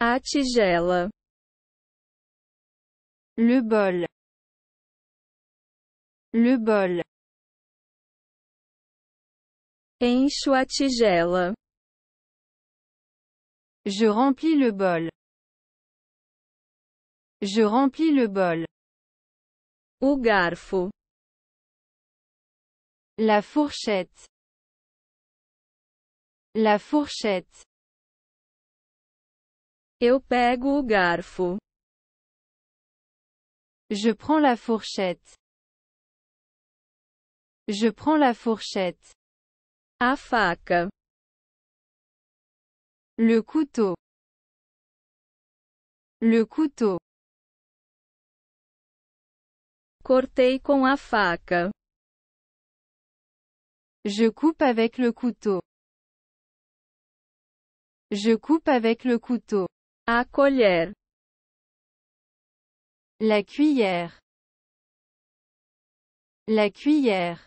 A Le bol. Le bol. Encho a tigela. Je remplis le bol. Je remplis le bol. Au garfo. La fourchette. La fourchette. Eu pego o garfo. Je prends la fourchette. Je prends la fourchette. A faca. Le couteau. Le couteau. Cortei com a faca. Je coupe avec le couteau. Je coupe avec le couteau. A La cuillère. La cuillère.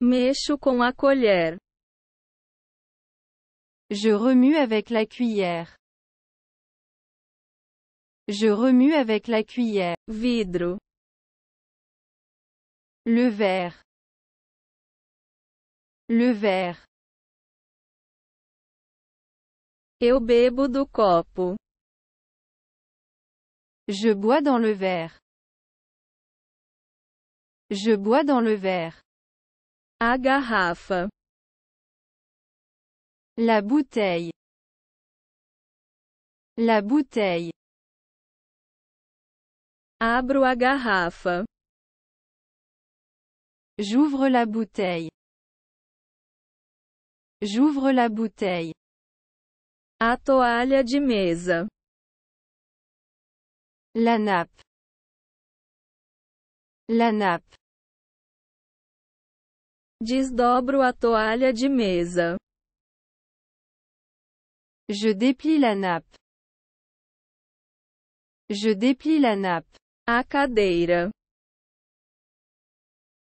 Mexo com a colher. Je remue avec la cuillère. Je remue avec la cuillère. Vidre. Le verre. Le verre. Eu bebo do copo. Je bois dans le verre. Je bois dans le verre. A garrafa. La bouteille. La bouteille. Abro a garrafa. J'ouvre la bouteille. J'ouvre la bouteille. A toalha de mesa. La nappe. La nappe. Desdobro a toalha de mesa. Je déplie la nappe. Je déplie la nappe. A cadeira.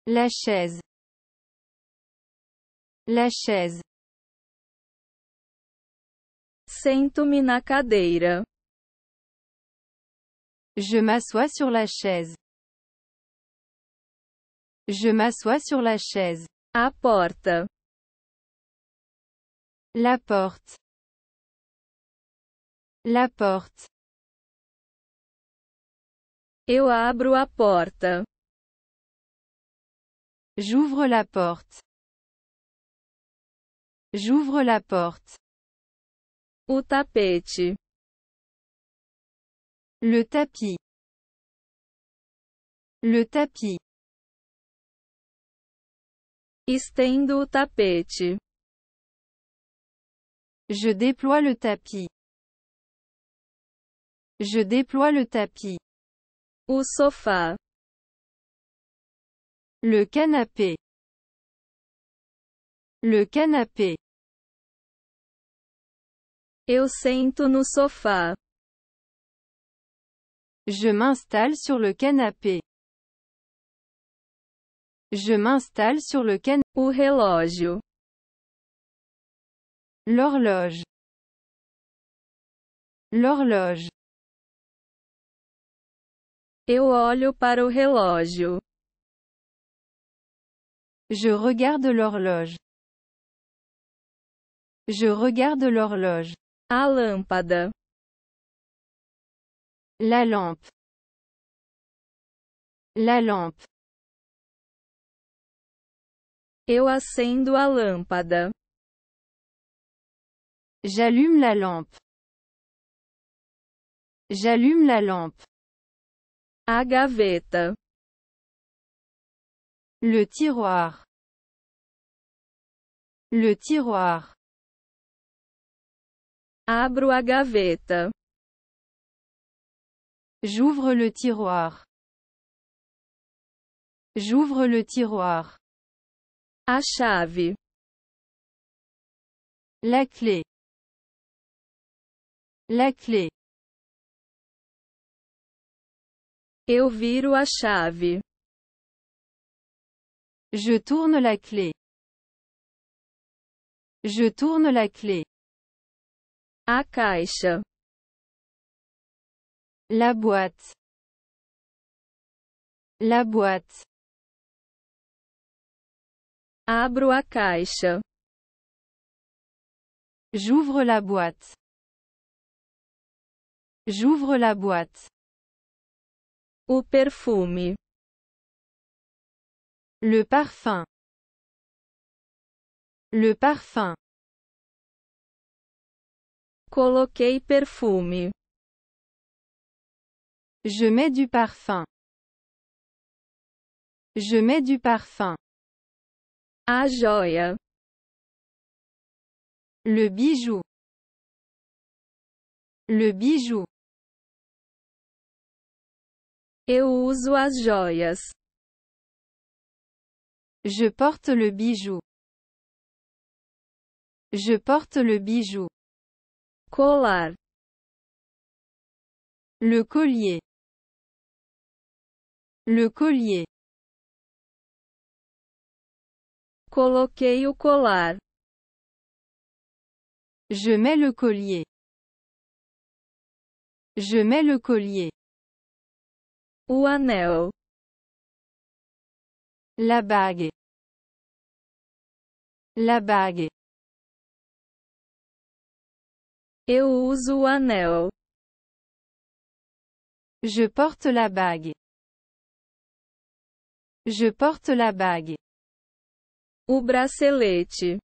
La chaise. La chaise. na cadeira. Je m'assois sur la chaise. Je m'assois sur la chaise. A porta. La porte. La porte. Eu abro a porta. J'ouvre la porte. J'ouvre la porte. Au Le tapis. Le tapis. Estendo o tapete. Je déploie le tapis. Je déploie le tapis. Au sofa. Le canapé. Le canapé. Eu sento no sofá. Je m'installe sur le canapé. Je m'installe sur le canapé. O relógio. L'horloge. L'horloge. Eu olho para o relógio. Je regarde l'horloge. Je regarde l'horloge. A La lampe. La lampe. Eu acendo a lâmpada. J'allume la lampe. J'allume la lampe. A gaveta. Le tiroir. Le tiroir. Abro a gaveta. J'ouvre le tiroir. J'ouvre le tiroir. A chave. La clé. La clé. Eu viro a chave. Je tourne la clé. Je tourne la clé. A La boîte. La boîte. Abro a caixa. J'ouvre la boîte. J'ouvre la boîte. au perfume. Le parfum. Le parfum perfume. Je mets du parfum. Je mets du parfum. A joia. Le bijou. Le bijou. Eu uso as joias. Je porte le bijou. Je porte le bijou. Le collier. Le collier. Coloquei o colar. Je mets le collier. Je mets le collier. ou La bague. La bague. Eu uso anel. Je porte la bague. Je porte la bague. O bracelete.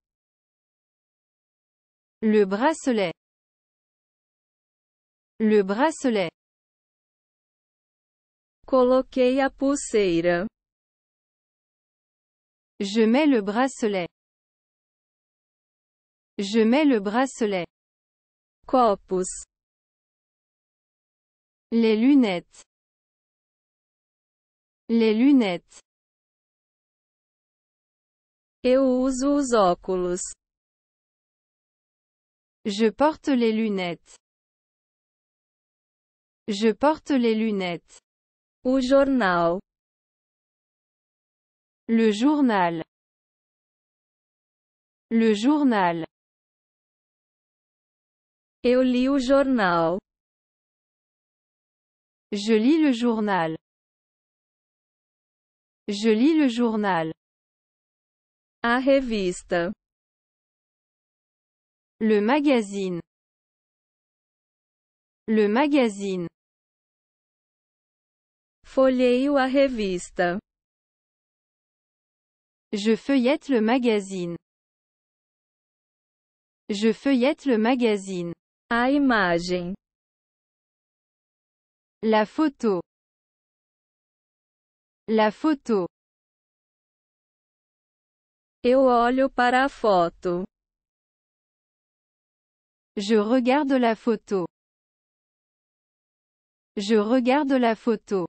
Le bracelet. Le bracelet. Coloquei a pulseira. Je mets le bracelet. Je mets le bracelet. Les lunettes. Les lunettes. Eu uso os óculos. Je porte les lunettes. Je porte les lunettes. Au journal. Le journal. Le journal. Eu li o Je lis le journal. Je lis le journal. A revista. Le magazine. Le magazine. ou a revista. Je feuillette le magazine. Je feuillette le magazine. A imagem. La photo. La photo. Eu olho para a foto. Je regarde la photo. Je regarde la photo.